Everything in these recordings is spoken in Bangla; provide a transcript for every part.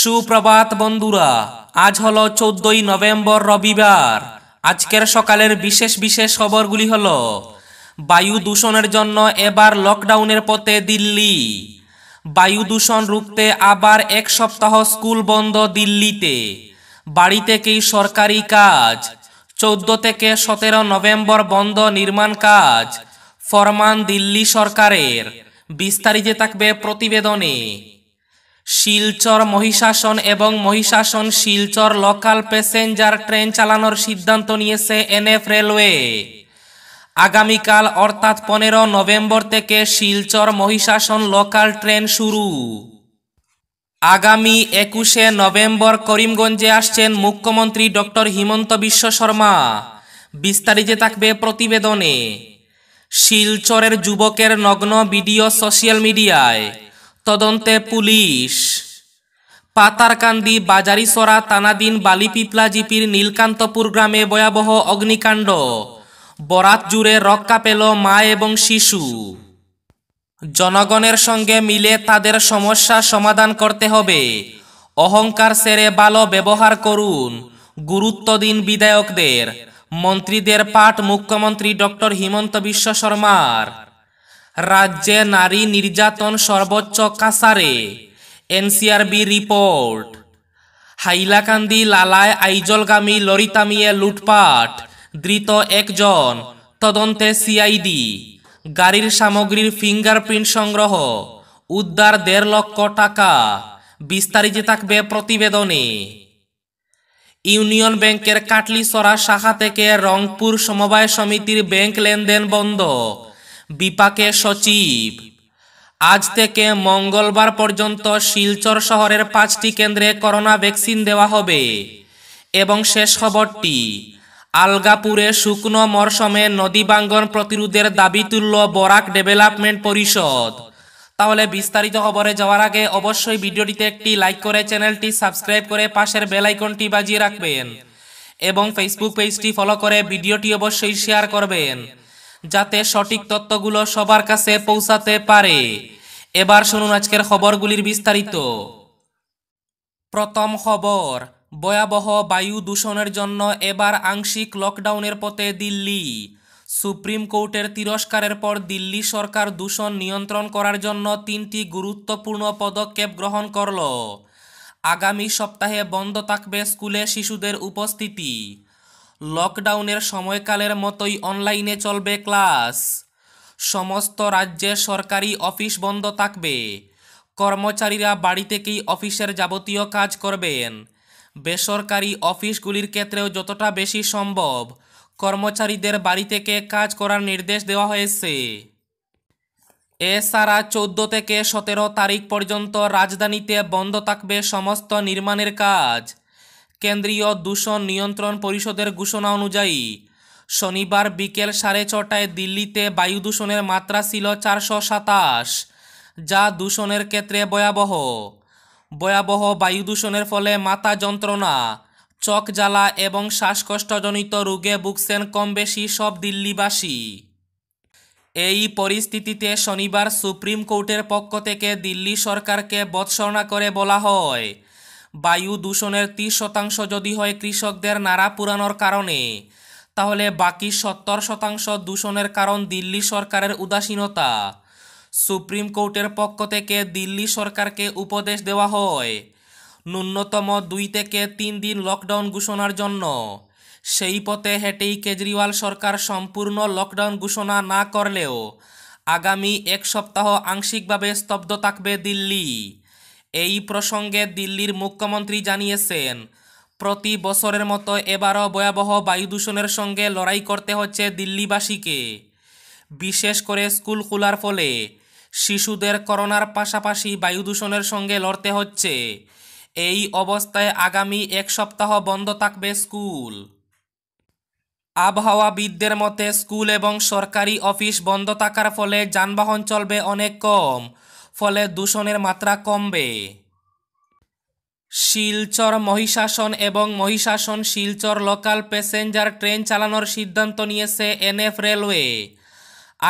সুপ্রভাত বন্ধুরা আজ হলো চোদ্দই নভেম্বর রবিবার আজকের সকালের বিশেষ বিশেষ খবরগুলি হল বায়ু দূষণের জন্য এবার লকডাউনের পথে দিল্লি বায়ু দূষণ রুখতে আবার এক সপ্তাহ স্কুল বন্ধ দিল্লিতে বাড়ি থেকেই সরকারি কাজ চোদ্দ থেকে সতেরো নভেম্বর বন্ধ নির্মাণ কাজ ফরমান দিল্লি সরকারের বিস্তারিত থাকবে প্রতিবেদনে শিলচর মহিষাসন এবং Mahisasan Silchar local passenger train চালানোর সিদ্ধান্ত নিয়েছে এনএফ রেলওয়ে আগামীকাল অর্থাৎ পনেরো নভেম্বর থেকে শিলচর মহিষাসন লোকাল ট্রেন শুরু আগামী একুশে নভেম্বর করিমগঞ্জে আসছেন মুখ্যমন্ত্রী ডক্টর হিমন্ত বিশ্ব শর্মা বিস্তারিত থাকবে প্রতিবেদনে শিলচরের যুবকের নগ্ন ভিডিও সোশ্যাল মিডিয়ায় তদন্তে পুলিশ পাতারকান্দি বাজারিসরা তানাদিন বালিপিপলা জিপির নীলকান্তপুর গ্রামে ভয়াবহ অগ্নিকাণ্ড বরাত জুড়ে রক্ষা পেল মা এবং শিশু জনগণের সঙ্গে মিলে তাদের সমস্যা সমাধান করতে হবে অহংকার সেরে ভালো ব্যবহার করুন গুরুত্ব দিন বিধায়কদের মন্ত্রীদের পাঠ মুখ্যমন্ত্রী ডক্টর হিমন্ত বিশ্ব শর্মার রাজ্যে নারী নির্যাতন সর্বোচ্চ কাসারে এনসিআরবি রিপোর্ট হাইলাকান্দি লালায় আইজলগামী লরিতামিয়ে লুটপাট ধৃত একজন তদন্তে সিআইডি গাড়ির সামগ্রীর ফিঙ্গারপ্রিন্ট সংগ্রহ উদ্ধার দেড় লক্ষ টাকা বিস্তারিত থাকবে প্রতিবেদনে ইউনিয়ন ব্যাংকের কাটলিসরা শাখা থেকে রংপুর সমবায় সমিতির ব্যাংক লেনদেন বন্ধ বিপাকে সচিব আজ থেকে মঙ্গলবার পর্যন্ত শিলচর শহরের পাঁচটি কেন্দ্রে করোনা ভ্যাকসিন দেওয়া হবে এবং শেষ খবরটি আলগাপুরে শুকনো মরশুমে নদী বাঙ্গন প্রতিরোধের দাবি তুলল বরাক ডেভেলপমেন্ট পরিষদ তাহলে বিস্তারিত খবরে যাওয়ার আগে অবশ্যই ভিডিওটিতে একটি লাইক করে চ্যানেলটি সাবস্ক্রাইব করে পাশের বেল আইকনটি বাজিয়ে রাখবেন এবং ফেসবুক পেজটি ফলো করে ভিডিওটি অবশ্যই শেয়ার করবেন যাতে সঠিক তত্ত্বগুলো সবার কাছে পৌঁছাতে পারে এবার শুনুন আজকের খবরগুলির বিস্তারিত প্রথম খবর ভয়াবহ বায়ু দূষণের জন্য এবার আংশিক লকডাউনের পথে দিল্লি সুপ্রিম কোর্টের তিরস্কারের পর দিল্লি সরকার দূষণ নিয়ন্ত্রণ করার জন্য তিনটি গুরুত্বপূর্ণ পদক্ষেপ গ্রহণ করল আগামী সপ্তাহে বন্ধ থাকবে স্কুলে শিশুদের উপস্থিতি লকডাউনের সময়কালের মতোই অনলাইনে চলবে ক্লাস সমস্ত রাজ্যে সরকারি অফিস বন্ধ থাকবে কর্মচারীরা বাড়ি থেকেই অফিসের যাবতীয় কাজ করবেন বেসরকারি অফিসগুলির ক্ষেত্রেও যতটা বেশি সম্ভব কর্মচারীদের বাড়ি থেকে কাজ করার নির্দেশ দেওয়া হয়েছে এছাড়া চৌদ্দ থেকে সতেরো তারিখ পর্যন্ত রাজধানীতে বন্ধ থাকবে সমস্ত নির্মাণের কাজ কেন্দ্রীয় দূষণ নিয়ন্ত্রণ পরিষদের ঘোষণা অনুযায়ী শনিবার বিকেল সাড়ে ছটায় দিল্লিতে বায়ু দূষণের মাত্রা ছিল চারশো সাতাশ যা দূষণের ক্ষেত্রে ভয়াবহ ভয়াবহ বায়ু দূষণের ফলে মাথা যন্ত্রণা চক জ্বালা এবং শ্বাসকষ্টজনিত রোগে ভুগছেন কম বেশি সব দিল্লিবাসী এই পরিস্থিতিতে শনিবার সুপ্রিম কোর্টের পক্ষ থেকে দিল্লি সরকারকে বৎসর্ণা করে বলা হয় বায়ু দূষণের ত্রিশ শতাংশ যদি হয় কৃষকদের নাড়া পুরানোর কারণে তাহলে বাকি সত্তর শতাংশ দূষণের কারণ দিল্লি সরকারের উদাসীনতা সুপ্রিম কোর্টের পক্ষ থেকে দিল্লি সরকারকে উপদেশ দেওয়া হয় ন্যূনতম দুই থেকে তিন দিন লকডাউন ঘোষণার জন্য সেই পথে হেঁটেই কেজরিওয়াল সরকার সম্পূর্ণ লকডাউন ঘোষণা না করলেও আগামী এক সপ্তাহ আংশিকভাবে স্তব্ধ থাকবে দিল্লি এই প্রসঙ্গে দিল্লির মুখ্যমন্ত্রী জানিয়েছেন প্রতি বছরের মতো এবারও ভয়াবহ বায়ু দূষণের সঙ্গে লড়াই করতে হচ্ছে দিল্লিবাসীকে বিশেষ করে স্কুল খোলার ফলে শিশুদের করোনার পাশাপাশি বায়ু দূষণের সঙ্গে লড়তে হচ্ছে এই অবস্থায় আগামী এক সপ্তাহ বন্ধ থাকবে স্কুল আবহাওয়াবিদদের মতে স্কুল এবং সরকারি অফিস বন্ধ থাকার ফলে যানবাহন চলবে অনেক কম ফলে দূষণের মাত্রা কমবে শিলচর মহিষাসন এবং Mahisasan Silchar local passenger train চালানোর সিদ্ধান্ত নিয়েছে এনএফ রেলওয়ে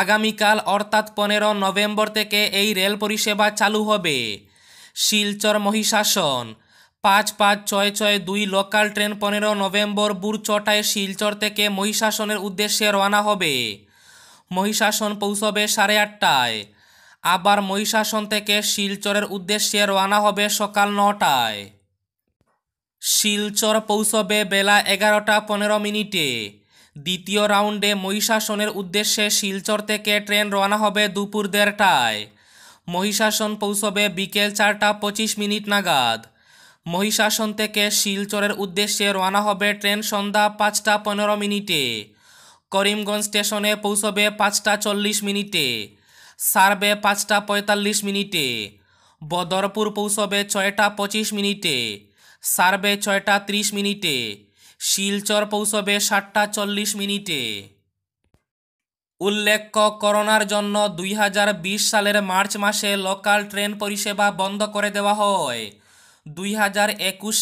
আগামীকাল অর্থাৎ পনেরো নভেম্বর থেকে এই রেল পরিষেবা চালু হবে শিলচর মহিষাসন পাঁচ পাঁচ ছয় ছয় দুই লোকাল ট্রেন পনেরো নভেম্বর বুর ছটায় শিলচর থেকে মহিষাসনের উদ্দেশ্যে রওনা হবে মহিষাসন পৌঁছবে সাড়ে আটটায় আবার মহিষাসন থেকে শিলচরের উদ্দেশ্যে রওনা হবে সকাল নটায় শিলচর পৌঁছবে বেলা এগারোটা পনেরো মিনিটে দ্বিতীয় রাউন্ডে মহিষাসনের উদ্দেশ্যে শিলচর থেকে ট্রেন রওনা হবে দুপুর দেড়টায় মহিষাসন পৌঁছবে বিকেল চারটা পঁচিশ মিনিট নাগাদ মহিষাসন থেকে শিলচরের উদ্দেশ্যে রওনা হবে ট্রেন সন্ধ্যা পাঁচটা পনেরো মিনিটে করিমগঞ্জ স্টেশনে পৌঁছবে পাঁচটা চল্লিশ মিনিটে সারবে পাঁচটা পঁয়তাল্লিশ মিনিটে বদরপুর পৌঁছবে ছয়টা পঁচিশ মিনিটে সারবে ছয়টা ত্রিশ মিনিটে শিলচর পৌঁছবে সাতটা চল্লিশ মিনিটে উল্লেখ্য করোনার জন্য দুই সালের মার্চ মাসে লোকাল ট্রেন পরিষেবা বন্ধ করে দেওয়া হয় দুই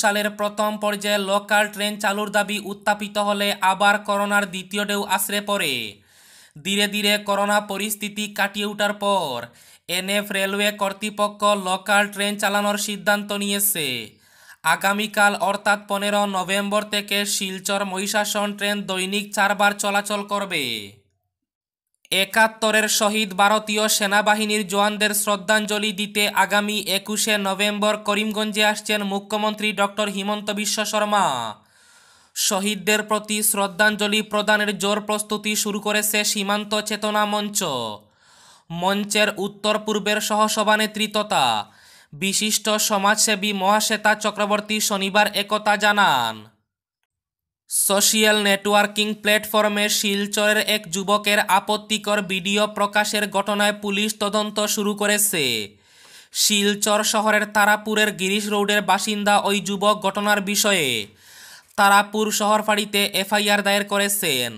সালের প্রথম পর্যায়ে লোকাল ট্রেন চালুর দাবি উত্থাপিত হলে আবার করোনার দ্বিতীয় ঢেউ আশ্রে পড়ে ধীরে ধীরে করোনা পরিস্থিতি কাটিয়ে ওঠার পর এনএফ রেলওয়ে কর্তৃপক্ষ লোকাল ট্রেন চালানোর সিদ্ধান্ত নিয়েছে আগামীকাল অর্থাৎ পনেরো নভেম্বর থেকে শিলচর মহিষাসন ট্রেন দৈনিক চারবার চলাচল করবে একাত্তরের শহীদ ভারতীয় সেনাবাহিনীর জওয়ানদের শ্রদ্ধাঞ্জলি দিতে আগামী একুশে নভেম্বর করিমগঞ্জে আসছেন মুখ্যমন্ত্রী ডক্টর হিমন্ত বিশ্ব শর্মা শহীদদের প্রতি শ্রদ্ধাঞ্জলি প্রদানের জোর প্রস্তুতি শুরু করেছে সীমান্ত চেতনা মঞ্চ মঞ্চের উত্তর পূর্বের সহসভা নেতৃত্বতা বিশিষ্ট সমাজসেবী মহাশ্বেতা চক্রবর্তী শনিবার একতা জানান সোশিয়াল নেটওয়ার্কিং প্ল্যাটফর্মে শিলচরের এক যুবকের আপত্তিকর ভিডিও প্রকাশের ঘটনায় পুলিশ তদন্ত শুরু করেছে শিলচর শহরের তারাপুরের গিরিশ রোডের বাসিন্দা ওই যুবক ঘটনার বিষয়ে তারাপুর শহর ফাড়িতে এফআইআর দায়ের করেছেন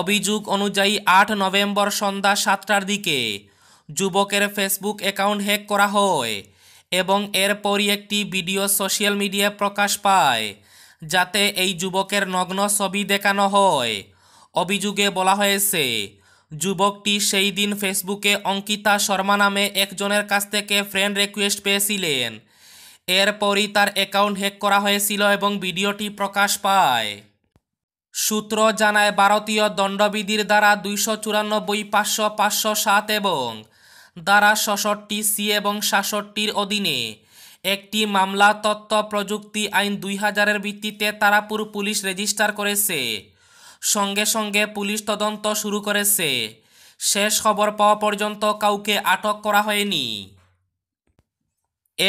অভিযোগ অনুযায়ী আট নভেম্বর সন্ধ্যা সাতটার দিকে যুবকের ফেসবুক অ্যাকাউন্ট হ্যাক করা হয় এবং এরপরই একটি ভিডিও সোশ্যাল মিডিয়ায় প্রকাশ পায় যাতে এই যুবকের নগ্ন ছবি দেখানো হয় অভিযোগে বলা হয়েছে যুবকটি সেই দিন ফেসবুকে অঙ্কিতা শর্মা নামে একজনের কাছ থেকে ফ্রেন্ড রিকোয়েস্ট পেয়েছিলেন এরপরই তার অ্যাকাউন্ট হ্যাক করা হয়েছিল এবং ভিডিওটি প্রকাশ পায় সূত্র জানায় ভারতীয় দণ্ডবিধির দ্বারা দুইশো চুরানব্বই পাঁচশো পাঁচশো সাত এবং দ্বারা ছষট্টি সি এবং সাতষট্টির অধীনে একটি মামলা তত্ত্ব প্রযুক্তি আইন দুই হাজারের ভিত্তিতে তারাপুর পুলিশ রেজিস্টার করেছে সঙ্গে সঙ্গে পুলিশ তদন্ত শুরু করেছে শেষ খবর পাওয়া পর্যন্ত কাউকে আটক করা হয়নি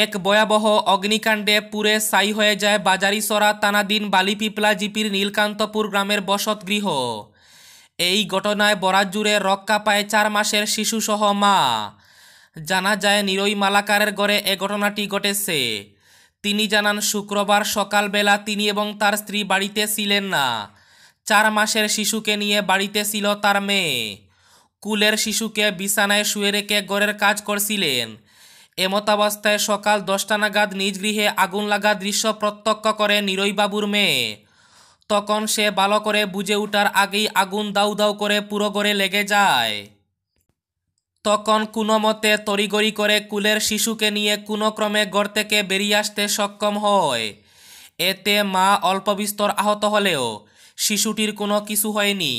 এক ভয়াবহ অগ্নিকাণ্ডে পুরে ছাই হয়ে যায় বাজারিসরা তানাদিন বালিপিপলা জিপির নীলকান্তপুর গ্রামের বসত গৃহ এই ঘটনায় বরাত জুড়ে রক্ষা পায় চার মাসের শিশুসহ মা জানা যায় নিরই মালাকারের গড়ে এ ঘটনাটি ঘটেছে তিনি জানান শুক্রবার সকালবেলা তিনি এবং তার স্ত্রী বাড়িতে ছিলেন না চার মাসের শিশুকে নিয়ে বাড়িতে ছিল তার মেয়ে কুলের শিশুকে বিছানায় শুয়ে রেখে গড়ের কাজ করছিলেন এমতাবস্থায় সকাল দশটা নাগাদ নিজ গৃহে আগুন লাগা দৃশ্য প্রত্যক্ষ করে নিরইবাবুর মেয়ে তখন সে ভালো করে বুঝে উঠার আগেই আগুন দাউ দাউ করে পুরো করে লেগে যায় তখন কোনো মতে তড়িগড়ি করে কুলের শিশুকে নিয়ে কোনো ক্রমে ঘর থেকে বেরিয়ে আসতে সক্ষম হয় এতে মা অল্পবিস্তর আহত হলেও শিশুটির কোনো কিছু হয়নি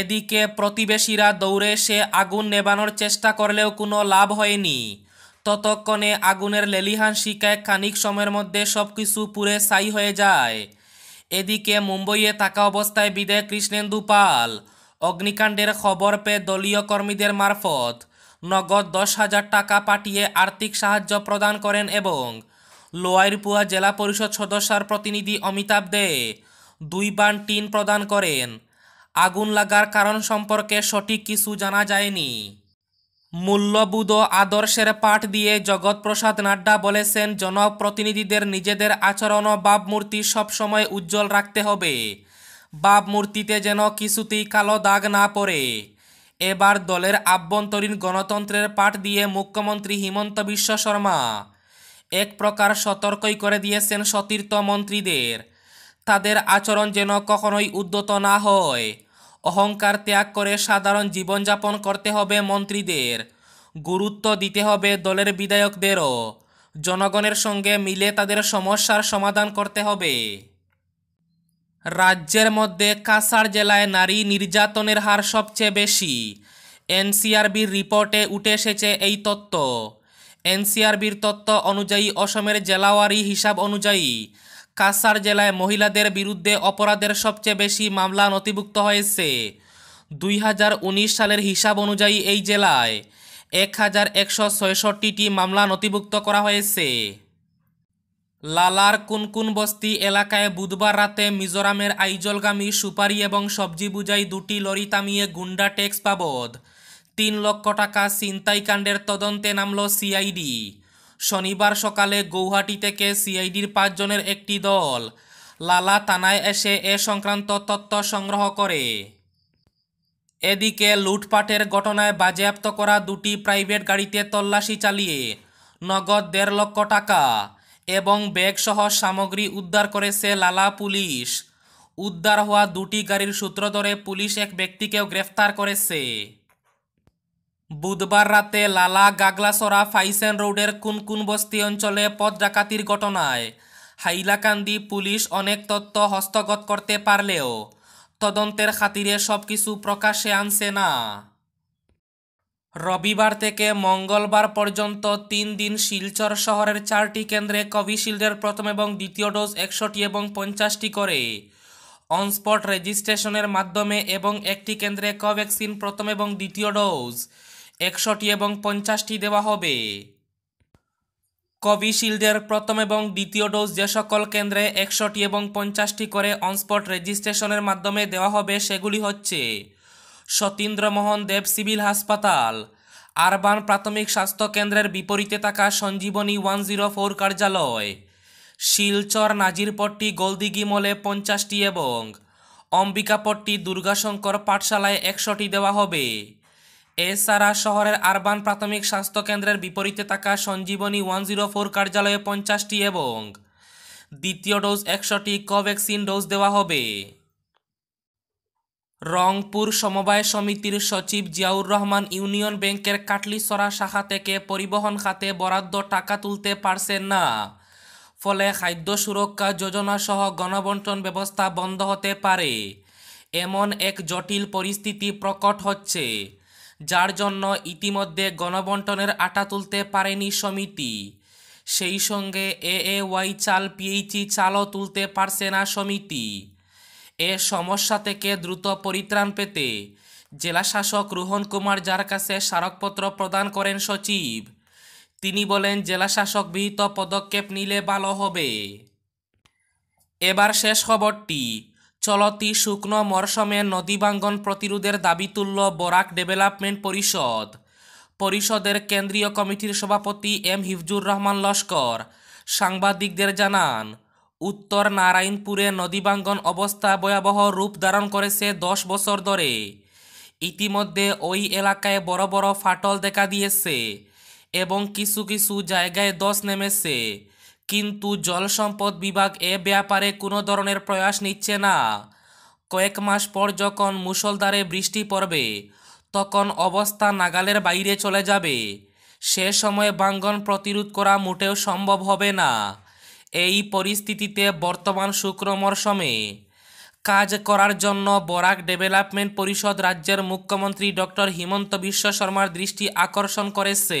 এদিকে প্রতিবেশীরা দৌড়ে এসে আগুন নেবানোর চেষ্টা করলেও কোনো লাভ হয়নি ততক্ষণে আগুনের লেলিহান শিকায় খানিক সময়ের মধ্যে সব কিছু পুড়ে সাই হয়ে যায় এদিকে মুম্বইয়ে থাকা অবস্থায় বিদায় কৃষ্ণেন্দু পাল অগ্নিকাণ্ডের খবর পেয়ে দলীয় কর্মীদের মারফত নগদ দশ হাজার টাকা পাঠিয়ে আর্থিক সাহায্য প্রদান করেন এবং লোয়ারপুয়া জেলা পরিষদ সদস্যার প্রতিনিধি অমিতাভ দে দুই বান টিন প্রদান করেন আগুন লাগার কারণ সম্পর্কে সঠিক কিছু জানা যায়নি মূল্যবোধ আদর্শের পাঠ দিয়ে জগৎপ্রসাদ নাড্ডা বলেছেন জনপ্রতিনিধিদের নিজেদের আচরণ ও বাপমূর্তি সবসময় উজ্জ্বল রাখতে হবে বাপমূর্তিতে যেন কিছুতেই কালো দাগ না পড়ে এবার দলের আভ্যন্তরীণ গণতন্ত্রের পাঠ দিয়ে মুখ্যমন্ত্রী হিমন্ত বিশ্ব শর্মা এক প্রকার সতর্কই করে দিয়েছেন সতীর্থ মন্ত্রীদের তাদের আচরণ যেন কখনোই উদ্যত না হয় অহংকার ত্যাগ করে সাধারণ জীবনযাপন করতে হবে মন্ত্রীদের গুরুত্ব দিতে হবে দলের বিধায়কদেরও জনগণের সঙ্গে মিলে তাদের সমস্যার সমাধান করতে হবে রাজ্যের মধ্যে কাসার জেলায় নারী নির্যাতনের হার সবচেয়ে বেশি এনসিআরবির রিপোর্টে উঠে এসেছে এই তত্ত্ব এনসিআরবির তত্ত্ব অনুযায়ী অসমের জেলাওয়ারি হিসাব অনুযায়ী কাসার জেলায় মহিলাদের বিরুদ্ধে অপরাধের সবচেয়ে বেশি মামলা নথিভুক্ত হয়েছে দুই সালের হিসাব অনুযায়ী এই জেলায় এক হাজার একশো ছয়ষট্টিটি মামলা নথিভুক্ত করা হয়েছে লালার কুনকুন বস্তি এলাকায় বুধবার রাতে মিজোরামের আইজলগামী সুপারি এবং সবজি বুঝাই দুটি লরি তামিয়ে গুন্ডা ট্যাক্স বাবদ তিন লক্ষ টাকা ছিনতাইকাণ্ডের তদন্তে নামল সিআইডি শনিবার সকালে গৌহাটি থেকে সিআইডির পাঁচজনের একটি দল লালা থানায় এসে এ সংক্রান্ত তথ্য সংগ্রহ করে এদিকে লুটপাটের ঘটনায় বাজেয়াপ্ত করা দুটি প্রাইভেট গাড়িতে তল্লাশি চালিয়ে নগদ দেড় লক্ষ টাকা এবং ব্যাগসহ সামগ্রী উদ্ধার করেছে লালা পুলিশ উদ্ধার হওয়া দুটি গাড়ির সূত্র ধরে পুলিশ এক ব্যক্তিকেও গ্রেফতার করেছে বুধবার রাতে লালা গাগলাসরা ফাইসেন রোডের কোন কোন বস্তি অঞ্চলে পথ ডাকাতির ঘটনায় হাইলাকান্দি পুলিশ অনেক তথ্য হস্তগত করতে পারলেও তদন্তের খাতিরে সব কিছু প্রকাশে আনছে না রবিবার থেকে মঙ্গলবার পর্যন্ত তিন দিন শিলচর শহরের চারটি কেন্দ্রে কোভিশিল্ডের প্রথম এবং দ্বিতীয় ডোজ একশোটি এবং পঞ্চাশটি করে অনস্পট রেজিস্ট্রেশনের মাধ্যমে এবং একটি কেন্দ্রে কোভ্যাক্সিন প্রথম এবং দ্বিতীয় ডোজ একশোটি এবং পঞ্চাশটি দেওয়া হবে কোভিশিল্ডের প্রথম এবং দ্বিতীয় ডোজ যে সকল কেন্দ্রে একশোটি এবং পঞ্চাশটি করে অনস্পট রেজিস্ট্রেশনের মাধ্যমে দেওয়া হবে সেগুলি হচ্ছে সতীন্দ্রমোহন দেব সিভিল হাসপাতাল আরবান প্রাথমিক স্বাস্থ্য কেন্দ্রের বিপরীতে থাকা সঞ্জীবনী ওয়ান জিরো ফোর কার্যালয় শিলচর নাজিরপট্টি গোলদিঘি মলে পঞ্চাশটি এবং অম্বিকাপট্টি দুর্গাশঙ্কর পাঠশালায় একশোটি দেওয়া হবে এছাড়া শহরের আরবান প্রাথমিক স্বাস্থ্য কেন্দ্রের বিপরীতে থাকা সঞ্জীবনী ওয়ান জিরো ফোর কার্যালয়ে পঞ্চাশটি এবং দ্বিতীয় ডোজ একশোটি কোভ্যাক্সিন ডোজ দেওয়া হবে রংপুর সমবায় সমিতির সচিব জিয়াউর রহমান ইউনিয়ন ব্যাংকের কাটলিসরা শাখা থেকে পরিবহন খাতে বরাদ্দ টাকা তুলতে পারছেন না ফলে খাদ্য সুরক্ষা যোজনা সহ গণবন্টন ব্যবস্থা বন্ধ হতে পারে এমন এক জটিল পরিস্থিতি প্রকট হচ্ছে যার জন্য ইতিমধ্যে গণবন্টনের আটা তুলতে পারেনি সমিতি সেই সঙ্গে এ এ ওয়াই চাল পিএইচি চালও তুলতে পারছে না সমিতি এ সমস্যা থেকে দ্রুত পরিত্রাণ পেতে জেলা শাসক রোহন কুমার যার কাছে স্মারকপত্র প্রদান করেন সচিব তিনি বলেন জেলা শাসক বিহিত পদক্ষেপ নিলে ভালো হবে এবার শেষ খবরটি চলতি শুকনো মরশুমে নদীবাঙ্গন প্রতিরোধের দাবি তুলল বরাক ডেভেলপমেন্ট পরিষদ পরিষদের কেন্দ্রীয় কমিটির সভাপতি এম হিফজুর রহমান লস্কর সাংবাদিকদের জানান উত্তর নারায়ণপুরে নদীবাঙ্গন অবস্থা ভয়াবহ রূপ ধারণ করেছে দশ বছর ধরে ইতিমধ্যে ওই এলাকায় বড় বড় ফাটল দেখা দিয়েছে এবং কিছু কিছু জায়গায় দশ নেমেছে কিন্তু জলসম্পদ বিভাগ এ ব্যাপারে কোনো ধরনের প্রয়াস নিচ্ছে না কয়েক মাস পর যখন মুসলধারে বৃষ্টি পড়বে তখন অবস্থা নাগালের বাইরে চলে যাবে সে সময়ে বাঙ্গন প্রতিরোধ করা মোটেও সম্ভব হবে না এই পরিস্থিতিতে বর্তমান শুক্র মরশুমে কাজ করার জন্য বরাক ডেভেলপমেন্ট পরিষদ রাজ্যের মুখ্যমন্ত্রী ডক্টর হিমন্ত বিশ্ব শর্মার দৃষ্টি আকর্ষণ করেছে